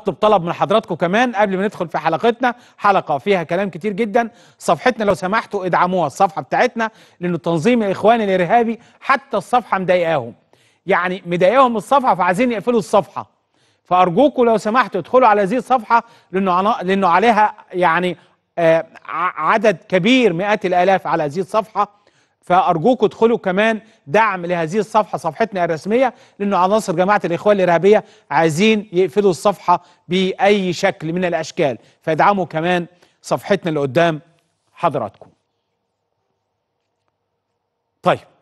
اطلب طلب من حضراتكم كمان قبل ما ندخل في حلقتنا حلقه فيها كلام كتير جدا صفحتنا لو سمحتوا ادعموها الصفحه بتاعتنا لان التنظيم الاخواني الارهابي حتى الصفحه مضايقاهم يعني مضايقاهم الصفحه فعايزين يقفلوا الصفحه فارجوكم لو سمحتوا ادخلوا على هذه الصفحه لانه عنا... لانه عليها يعني آه عدد كبير مئات الالاف على هذه الصفحه فارجوكم ادخلوا كمان دعم لهذه الصفحه صفحتنا الرسميه لانه عناصر جماعه الاخوان الارهابيه عايزين يقفلوا الصفحه باي شكل من الاشكال فادعموا كمان صفحتنا اللي قدام حضراتكم طيب